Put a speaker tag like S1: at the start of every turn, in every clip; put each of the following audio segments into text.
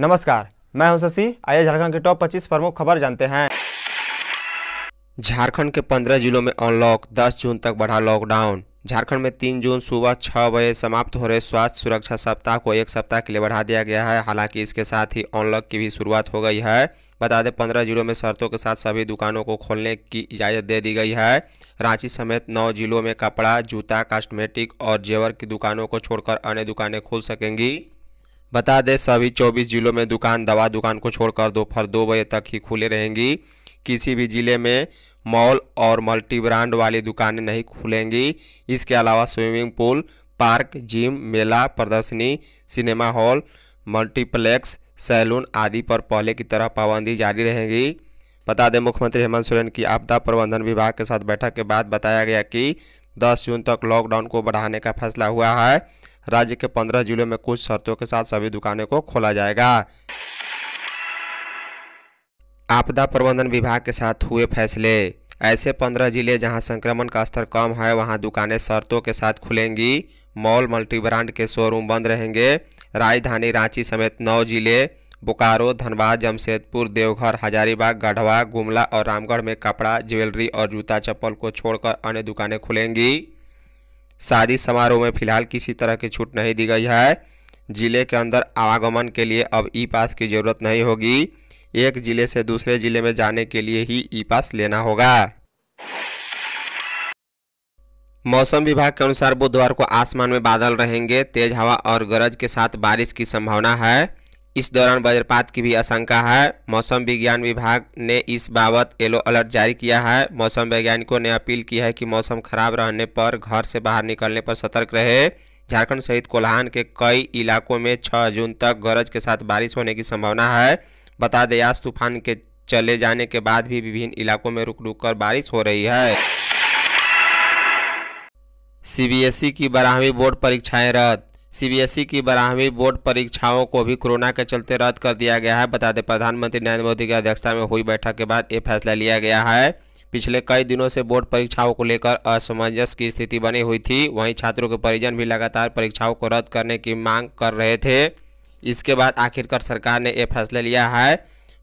S1: नमस्कार मैं हूं शशि आइए झारखंड के टॉप 25 प्रमुख खबर जानते हैं झारखंड के 15 जिलों में अनलॉक 10 जून तक बढ़ा लॉकडाउन झारखंड में तीन जून सुबह छह बजे समाप्त हो रहे स्वास्थ्य सुरक्षा सप्ताह को एक सप्ताह के लिए बढ़ा दिया गया है हालांकि इसके साथ ही अनलॉक की भी शुरुआत हो गई है बता दें पंद्रह जिलों में शर्तों के साथ सभी दुकानों को खोलने की इजाज़त दे दी गई है रांची समेत नौ जिलों में कपड़ा जूता कॉस्मेटिक और जेवर की दुकानों को छोड़कर अन्य दुकानें खुल सकेंगी बता दें सभी 24 जिलों में दुकान दवा दुकान को छोड़कर दोपहर दो, दो बजे तक ही खुले रहेंगी किसी भी जिले में मॉल और मल्टी ब्रांड वाली दुकानें नहीं खुलेंगी इसके अलावा स्विमिंग पूल पार्क जिम मेला प्रदर्शनी सिनेमा हॉल मल्टीप्लेक्स सैलून आदि पर पहले की तरह पाबंदी जारी रहेगी बता दें मुख्यमंत्री हेमंत सोरेन की आपदा प्रबंधन विभाग के साथ बैठक के बाद बताया गया कि 10 जून तक लॉकडाउन को बढ़ाने का फैसला हुआ है राज्य के 15 जिलों में कुछ शर्तों के साथ सभी दुकानों को खोला जाएगा आपदा प्रबंधन विभाग के साथ हुए फैसले ऐसे पंद्रह जिले जहां संक्रमण का स्तर कम है वहां दुकानें शर्तों के साथ खुलेंगी मॉल मल्टीब्रांड के शोरूम बंद रहेंगे राजधानी रांची समेत नौ जिले बोकारो धनबाद जमशेदपुर देवघर हजारीबाग गढ़वा गुमला और रामगढ़ में कपड़ा ज्वेलरी और जूता चप्पल को छोड़कर अन्य दुकानें खुलेंगी शादी समारोह में फिलहाल किसी तरह की छूट नहीं दी गई है जिले के अंदर आवागमन के लिए अब ई पास की ज़रूरत नहीं होगी एक ज़िले से दूसरे ज़िले में जाने के लिए ही ई पास लेना होगा मौसम विभाग के अनुसार बुधवार को आसमान में बादल रहेंगे तेज हवा और गरज के साथ बारिश की संभावना है इस दौरान वज्रपात की भी आशंका है मौसम विज्ञान विभाग ने इस बाबत येलो अलर्ट जारी किया है मौसम वैज्ञानिकों ने अपील की है कि मौसम खराब रहने पर घर से बाहर निकलने पर सतर्क रहे झारखंड सहित कोल्हान के कई इलाकों में छः जून तक गरज के साथ बारिश होने की संभावना है बता दें तूफान के चले जाने के बाद भी विभिन्न इलाकों में रुक रुक कर बारिश हो रही है सीबीएसई की बारहवीं बोर्ड परीक्षाएं रद्द सीबीएसई की बारहवीं बोर्ड परीक्षाओं को भी कोरोना के चलते रद्द कर दिया गया है बता दें प्रधानमंत्री नरेंद्र मोदी की अध्यक्षता में हुई बैठक के बाद ये फैसला लिया गया है पिछले कई दिनों से बोर्ड परीक्षाओं को लेकर असमंजस की स्थिति बनी हुई थी वहीं छात्रों के परिजन भी लगातार परीक्षाओं को रद्द करने की मांग कर रहे थे इसके बाद आखिरकार सरकार ने यह फैसला लिया है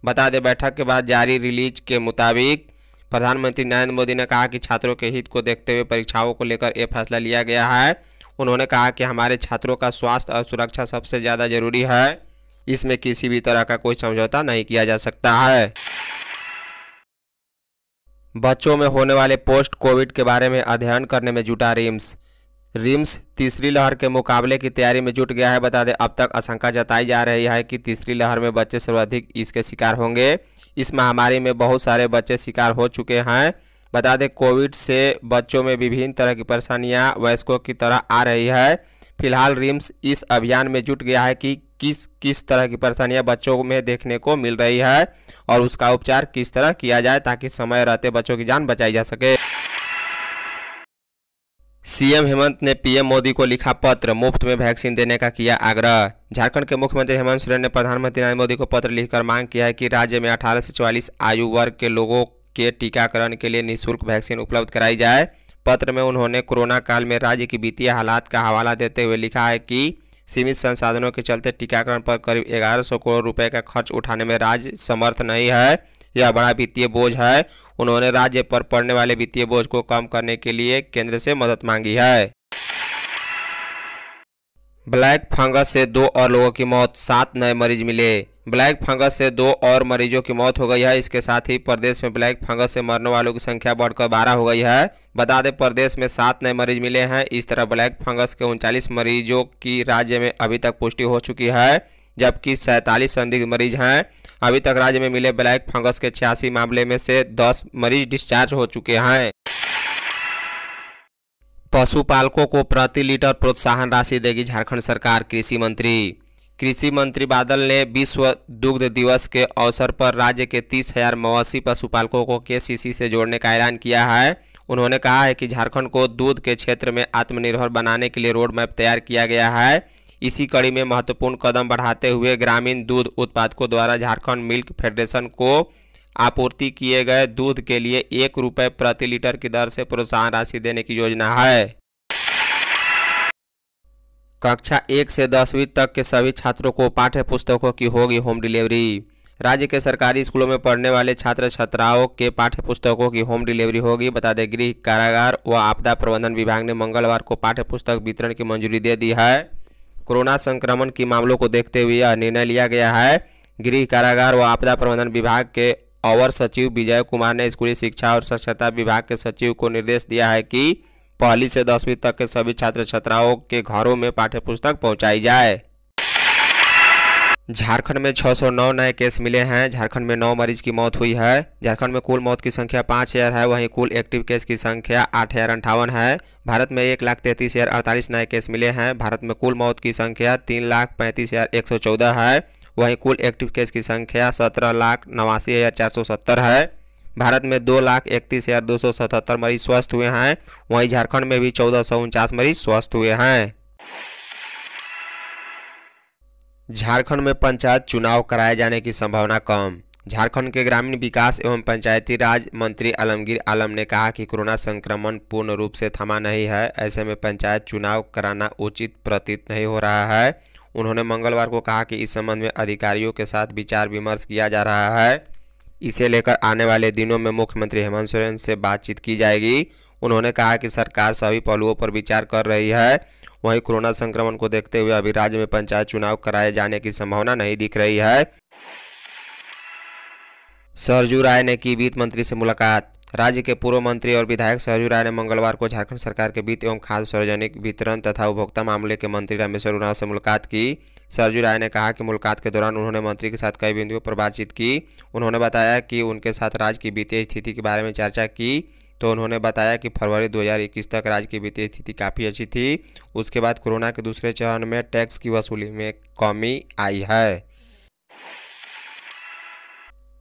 S1: बता दें बैठक के बाद जारी रिलीज के मुताबिक प्रधानमंत्री नरेंद्र मोदी ने कहा कि छात्रों के हित को देखते हुए परीक्षाओं को लेकर यह फैसला लिया गया है उन्होंने कहा कि हमारे छात्रों का स्वास्थ्य और सुरक्षा सबसे ज़्यादा जरूरी है इसमें किसी भी तरह का कोई समझौता नहीं किया जा सकता है बच्चों में होने वाले पोस्ट कोविड के बारे में अध्ययन करने में जुटा रिम्स रिम्स तीसरी लहर के मुकाबले की तैयारी में जुट गया है बता दें अब तक आशंका जताई जा रही है कि तीसरी लहर में बच्चे सर्वाधिक इसके शिकार होंगे इस महामारी में बहुत सारे बच्चे शिकार हो चुके हैं बता दें कोविड से बच्चों में विभिन्न तरह की परेशानियां वयस्कों की तरह आ रही है फिलहाल रिम्स इस अभियान में जुट गया है कि किस किस तरह की परेशानियां बच्चों में देखने को मिल रही है और उसका उपचार किस तरह किया जाए ताकि समय रहते बच्चों की जान बचाई जा सके सीएम हेमंत ने पीएम मोदी को लिखा पत्र मुफ्त में वैक्सीन देने का किया आग्रह झारखंड के मुख्यमंत्री हेमंत सोरेन ने प्रधानमंत्री नरेंद्र मोदी को पत्र लिखकर मांग किया है कि राज्य में 18 से 44 आयु वर्ग के लोगों के टीकाकरण के लिए निःशुल्क वैक्सीन उपलब्ध कराई जाए पत्र में उन्होंने कोरोना काल में राज्य की वित्तीय हालात का हवाला देते हुए लिखा है कि सीमित संसाधनों के चलते टीकाकरण पर करीब ग्यारह करोड़ रुपये का खर्च उठाने में राज्य समर्थ नहीं है यह बड़ा वित्तीय बोझ है उन्होंने राज्य पर पड़ने वाले वित्तीय बोझ को कम करने के लिए केंद्र से मदद मांगी है ब्लैक फंगस से दो और लोगों की मौत सात नए मरीज मिले ब्लैक फंगस से दो और मरीजों की मौत हो गई है इसके साथ ही प्रदेश में ब्लैक फंगस से मरने वालों की संख्या बढ़कर बारह हो गई है बता दें प्रदेश में सात नए मरीज मिले हैं इस तरह ब्लैक फंगस के उनचालीस मरीजों की राज्य में अभी तक पुष्टि हो चुकी है जबकि सैंतालीस संदिग्ध मरीज हैं अभी तक राज्य में मिले ब्लैक फंगस के छियासी मामले में से दस मरीज डिस्चार्ज हो चुके हैं पशुपालकों को प्रति लीटर प्रोत्साहन राशि देगी झारखंड सरकार कृषि मंत्री कृषि मंत्री बादल ने विश्व दुग्ध दिवस के अवसर पर राज्य के तीस हजार मवासी पशुपालकों को के से जोड़ने का ऐलान किया है उन्होंने कहा है कि झारखंड को दूध के क्षेत्र में आत्मनिर्भर बनाने के लिए रोड मैप तैयार किया गया है इसी कड़ी में महत्वपूर्ण कदम बढ़ाते हुए ग्रामीण दूध उत्पादकों द्वारा झारखंड मिल्क फेडरेशन को आपूर्ति किए गए दूध के लिए एक रुपये प्रति लीटर की दर से प्रोत्साहन राशि देने की योजना है कक्षा एक से दसवीं तक के सभी छात्रों को पाठ्य पुस्तकों की होगी होम डिलीवरी राज्य के सरकारी स्कूलों में पढ़ने वाले छात्र छात्राओं के पाठ्य पुस्तकों की होम डिलीवरी होगी बता दें गृह कारागार व आपदा प्रबंधन विभाग ने मंगलवार को पाठ्य पुस्तक वितरण की मंजूरी दे दी है कोरोना संक्रमण के मामलों को देखते हुए यह निर्णय लिया गया है गृह कारागार व आपदा प्रबंधन विभाग के अवर सचिव विजय कुमार ने स्कूली शिक्षा और स्वच्छता विभाग के सचिव को निर्देश दिया है कि पहली से दसवीं तक के सभी छात्र छात्राओं के घरों में पाठ्यपुस्तक पहुँचाई जाए झारखंड में 609 नए केस मिले हैं झारखंड में नौ मरीज की मौत हुई है झारखंड में कुल मौत की संख्या पाँच हज़ार है वहीं कुल एक्टिव केस की संख्या आठ हज़ार अंठावन है भारत में एक लाख तैंतीस हज़ार अड़तालीस नए केस मिले हैं भारत में कुल मौत की संख्या तीन लाख पैंतीस हज़ार एक सौ चौदह है वहीं कुल एक्टिव केस की संख्या सत्रह लाख नवासी हज़ार चार सौ सत्तर है भारत में दो लाख इकतीस हज़ार दो सौ सतहत्तर मरीज स्वस्थ हुए हैं वहीं झारखंड में भी चौदह सौ उनचास मरीज स्वस्थ हुए हैं झारखंड में पंचायत चुनाव कराए जाने की संभावना कम झारखंड के ग्रामीण विकास एवं पंचायती राज मंत्री आलमगीर आलम ने कहा कि कोरोना संक्रमण पूर्ण रूप से थमा नहीं है ऐसे में पंचायत चुनाव कराना उचित प्रतीत नहीं हो रहा है उन्होंने मंगलवार को कहा कि इस संबंध में अधिकारियों के साथ विचार विमर्श किया जा रहा है इसे लेकर आने वाले दिनों में मुख्यमंत्री हेमंत सोरेन से बातचीत की जाएगी उन्होंने कहा कि सरकार सभी पहलुओं पर विचार कर रही है वहीं कोरोना संक्रमण को देखते हुए अभी राज्य में पंचायत चुनाव कराए जाने की संभावना नहीं दिख रही है सरजू राय ने की वित्त मंत्री से मुलाकात राज्य के पूर्व मंत्री और विधायक सरजू राय ने मंगलवार को झारखंड सरकार के वित्त एवं खाद्य सार्वजनिक वितरण तथा उपभोक्ता मामले के मंत्री रामेश्वर उराव से मुलाकात की सरजू राय ने कहा कि मुलाकात के दौरान उन्होंने मंत्री के साथ कई बिंदुओं पर बातचीत की उन्होंने बताया कि उनके साथ राज्य की वित्तीय स्थिति के बारे में चर्चा की तो उन्होंने बताया कि फरवरी 2021 तक राज्य की वित्तीय स्थिति काफ़ी अच्छी थी उसके बाद कोरोना के दूसरे चरण में टैक्स की वसूली में कमी आई है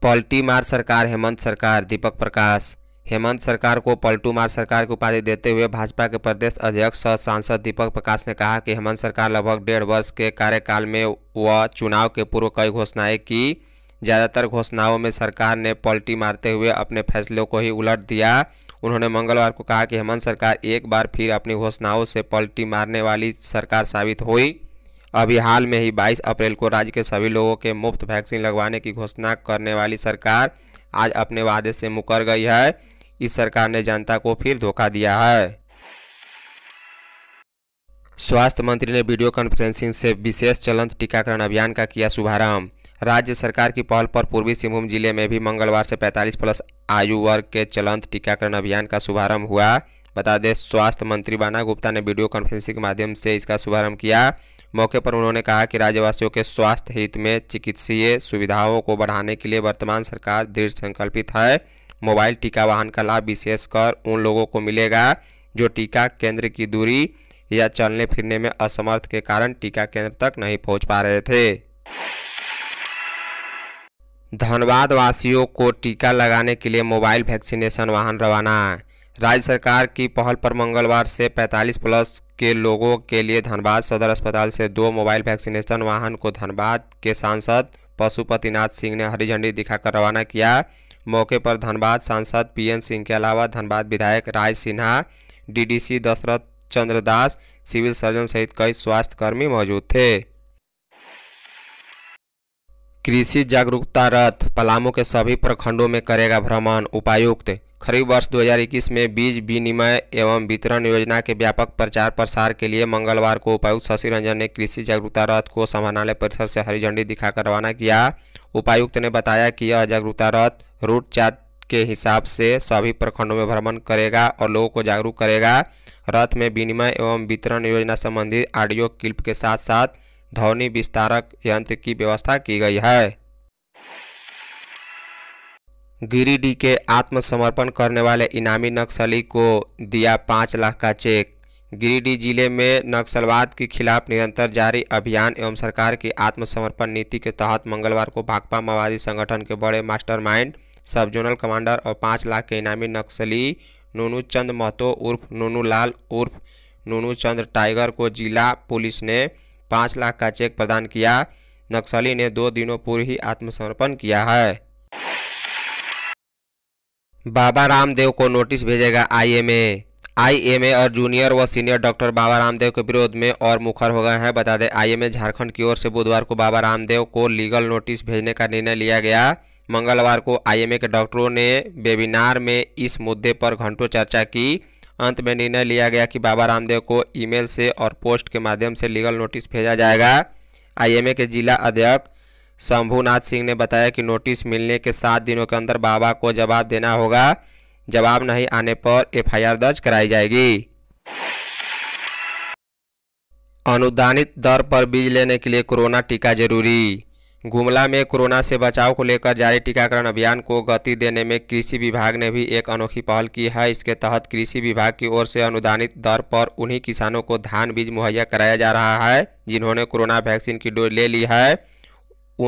S1: पलटी मार सरकार हेमंत सरकार दीपक प्रकाश हेमंत सरकार को पलटू मार सरकार की उपाधि देते हुए भाजपा के प्रदेश अध्यक्ष और सांसद दीपक प्रकाश ने कहा कि हेमंत सरकार लगभग डेढ़ वर्ष के कार्यकाल में वह चुनाव के पूर्व कई घोषणाएं की ज़्यादातर घोषणाओं में सरकार ने पलटी मारते हुए अपने फैसलों को ही उलट दिया उन्होंने मंगलवार को कहा कि हेमंत सरकार एक बार फिर अपनी घोषणाओं से पलटी मारने वाली सरकार साबित हुई अभी हाल में ही 22 अप्रैल को राज्य के सभी लोगों के मुफ्त वैक्सीन लगवाने की घोषणा करने वाली सरकार आज अपने वादे से मुकर गई है इस सरकार ने जनता को फिर धोखा दिया है स्वास्थ्य मंत्री ने वीडियो कॉन्फ्रेंसिंग से विशेष चलंत टीकाकरण अभियान का किया शुभारंभ राज्य सरकार की पहल पर पूर्वी सिंहभूम जिले में भी मंगलवार से 45 प्लस आयु वर्ग के चलंत टीकाकरण अभियान का शुभारंभ हुआ बता दें स्वास्थ्य मंत्री बाना गुप्ता ने वीडियो कॉन्फ्रेंसिंग के माध्यम से इसका शुभारंभ किया मौके पर उन्होंने कहा कि राज्यवासियों के स्वास्थ्य हित में चिकित्सीय सुविधाओं को बढ़ाने के लिए वर्तमान सरकार दृढ़ संकल्पित है मोबाइल टीका वाहन का लाभ विशेषकर उन लोगों को मिलेगा जो टीका केंद्र की दूरी या चलने फिरने में असमर्थ के कारण टीका केंद्र तक नहीं पहुंच पा रहे थे धनबाद वासियों को टीका लगाने के लिए मोबाइल वैक्सीनेशन वाहन रवाना राज्य सरकार की पहल पर मंगलवार से 45 प्लस के लोगों के लिए धनबाद सदर अस्पताल से दो मोबाइल वैक्सीनेशन वाहन को धनबाद के सांसद पशुपतिनाथ सिंह ने हरी झंडी दिखाकर रवाना किया मौके पर धनबाद सांसद पीएन सिंह के अलावा धनबाद विधायक Raj Sinha DDC Dasharath Chandra Das civil surgeon सहित कई स्वास्थ्यकर्मी मौजूद थे कृषि जागरूकता रथ पलामू के सभी प्रखंडों में करेगा भ्रमण उपायुक्त खरीफ वर्ष 2021 में बीज विनिमय एवं वितरण योजना के व्यापक प्रचार प्रसार के लिए मंगलवार को उपायुक्त शशि रंजन ने कृषि जागरूकता रथ को समाहरणालय परिसर से हरी झंडी दिखाकर रवाना किया उपायुक्त ने बताया कि यह जागरूकता रथ रूट चार्ट के हिसाब से सभी प्रखंडों में भ्रमण करेगा और लोगों को जागरूक करेगा रथ में विनिमय एवं वितरण योजना संबंधी ऑडियो क्लिप के साथ साथ ध्वनि विस्तारक यंत्र की व्यवस्था की गई है गिरिडीह के आत्मसमर्पण करने वाले इनामी नक्सली को दिया पाँच लाख का चेक गिरिडीह जिले में नक्सलवाद के खिलाफ निरंतर जारी अभियान एवं सरकार की आत्मसमर्पण नीति के तहत मंगलवार को भाकपा माओवादी संगठन के बड़े मास्टरमाइंड सब जोनल कमांडर और पाँच लाख के इनामी नक्सली नूनू चंद महतो उर्फ नूनू लाल उर्फ नूनू चंद टाइगर को जिला पुलिस ने पाँच लाख का चेक प्रदान किया नक्सली ने दो दिनों पूर्व ही आत्मसमर्पण किया है बाबा रामदेव को नोटिस भेजेगा आईएमए आईएमए और जूनियर व सीनियर डॉक्टर बाबा रामदेव के विरोध में और मुखर हो गए हैं बता दें आईएमए झारखंड की ओर से बुधवार को बाबा रामदेव को लीगल नोटिस भेजने का निर्णय लिया गया मंगलवार को आईएमए के डॉक्टरों ने वेबिनार में इस मुद्दे पर घंटों चर्चा की अंत में निर्णय लिया गया कि बाबा रामदेव को ईमेल से और पोस्ट के माध्यम से लीगल नोटिस भेजा जाएगा आईएमए के जिला अध्यक्ष शंभुनाथ सिंह ने बताया कि नोटिस मिलने के सात दिनों के अंदर बाबा को जवाब देना होगा जवाब नहीं आने पर एफ दर्ज कराई जाएगी अनुदानित दर पर बीज लेने के लिए कोरोना टीका जरूरी गुमला में कोरोना से बचाव को लेकर जारी टीकाकरण अभियान को गति देने में कृषि विभाग ने भी एक अनोखी पहल की है इसके तहत कृषि विभाग की ओर से अनुदानित दर पर उन्हीं किसानों को धान बीज मुहैया कराया जा रहा है जिन्होंने कोरोना वैक्सीन की डोज ले ली है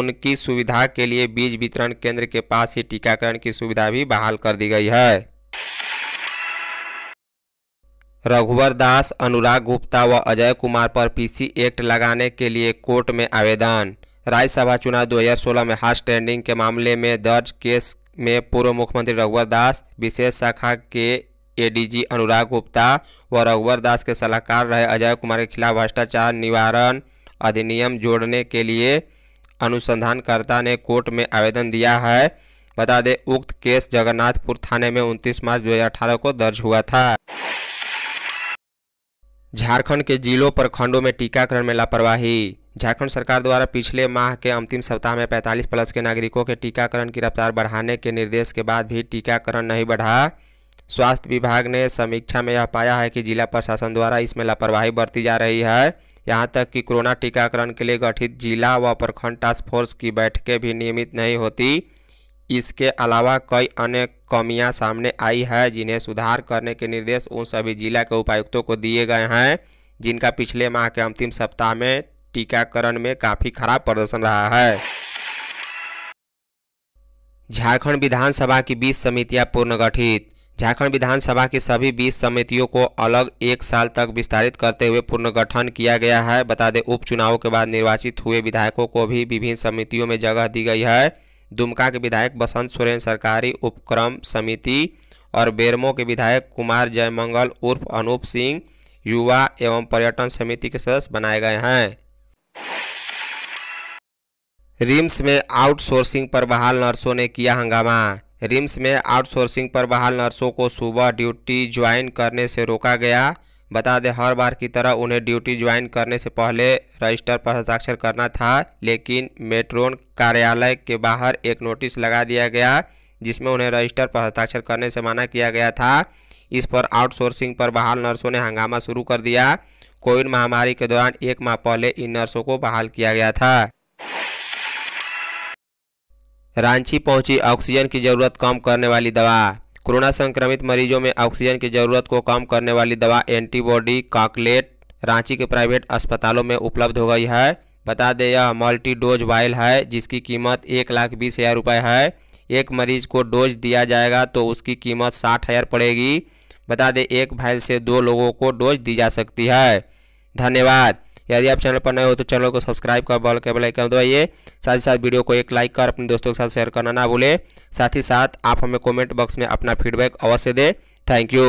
S1: उनकी सुविधा के लिए बीज वितरण केंद्र के पास ही टीकाकरण की सुविधा भी बहाल कर दी गई है रघुवर दास अनुराग गुप्ता व अजय कुमार पर पीसी एक्ट लगाने के लिए कोर्ट में आवेदन राज्यसभा चुनाव 2016 में हार्स ट्रेंडिंग के मामले में दर्ज केस में पूर्व मुख्यमंत्री रघुवर दास विशेष शाखा के एडीजी अनुराग गुप्ता व रघुवर दास के सलाहकार रहे अजय कुमार के खिलाफ भ्रष्टाचार निवारण अधिनियम जोड़ने के लिए अनुसंधानकर्ता ने कोर्ट में आवेदन दिया है बता दें उक्त केस जगन्नाथपुर थाने में उनतीस मार्च दो को दर्ज हुआ था झारखंड के जिलों प्रखंडों में टीकाकरण में लापरवाही झारखंड सरकार द्वारा पिछले माह के अंतिम सप्ताह में 45 प्लस के नागरिकों के टीकाकरण की रफ्तार बढ़ाने के निर्देश के बाद भी टीकाकरण नहीं बढ़ा स्वास्थ्य विभाग ने समीक्षा में यह पाया है कि जिला प्रशासन द्वारा इसमें लापरवाही बरती जा रही है यहां तक कि कोरोना टीकाकरण के लिए गठित जिला व प्रखंड टास्क फोर्स की बैठकें भी नियमित नहीं होती इसके अलावा कई अन्य कमियां सामने आई है जिन्हें सुधार करने के निर्देश उन सभी जिला के उपायुक्तों को दिए गए हैं जिनका पिछले माह के अंतिम सप्ताह में टीकाकरण में काफ़ी खराब प्रदर्शन रहा है झारखंड विधानसभा की 20 समितियां पुनर्गठित झारखंड विधानसभा की सभी 20 समितियों को अलग एक साल तक विस्तारित करते हुए पुनर्गठन किया गया है बता दें उपचुनाव के बाद निर्वाचित हुए विधायकों को भी विभिन्न समितियों में जगह दी गई है दुमका के विधायक बसंत सोरेन सरकारी उपक्रम समिति और बेरमो के विधायक कुमार जयमंगल उर्फ अनूप सिंह युवा एवं पर्यटन समिति के सदस्य बनाए गए हैं रिम्स में आउटसोर्सिंग पर बहाल नर्सों ने किया हंगामा रिम्स में आउटसोर्सिंग पर बहाल नर्सों को सुबह ड्यूटी ज्वाइन करने से रोका गया बता दें हर बार की तरह उन्हें ड्यूटी ज्वाइन करने से पहले रजिस्टर पर हस्ताक्षर करना था लेकिन मेट्रोन कार्यालय के बाहर एक नोटिस लगा दिया गया जिसमें उन्हें रजिस्टर पर हस्ताक्षर करने से मना किया गया था इस पर आउटसोर्सिंग पर बहाल नर्सों ने हंगामा शुरू कर दिया कोविड महामारी के दौरान एक माह पहले इन नर्सों को बहाल किया गया था रांची पहुंची ऑक्सीजन की ज़रूरत कम करने वाली दवा कोरोना संक्रमित मरीजों में ऑक्सीजन की ज़रूरत को कम करने वाली दवा एंटीबॉडी काकलेट रांची के प्राइवेट अस्पतालों में उपलब्ध हो गई है बता दें यह मल्टी डोज वायल है जिसकी कीमत एक लाख बीस हज़ार रुपये है एक मरीज को डोज दिया जाएगा तो उसकी कीमत साठ हज़ार पड़ेगी बता दें एक भाइल से दो लोगों को डोज दी जा सकती है धन्यवाद यदि आप चैनल पर नए हो तो चैनल को सब्सक्राइब कर बॉल के बेलाइकन दबाइए साथ ही साथ वीडियो को एक लाइक कर अपने दोस्तों के साथ शेयर करना ना भूलें साथ ही साथ आप हमें कॉमेंट बॉक्स में अपना फीडबैक अवश्य दें थैंक यू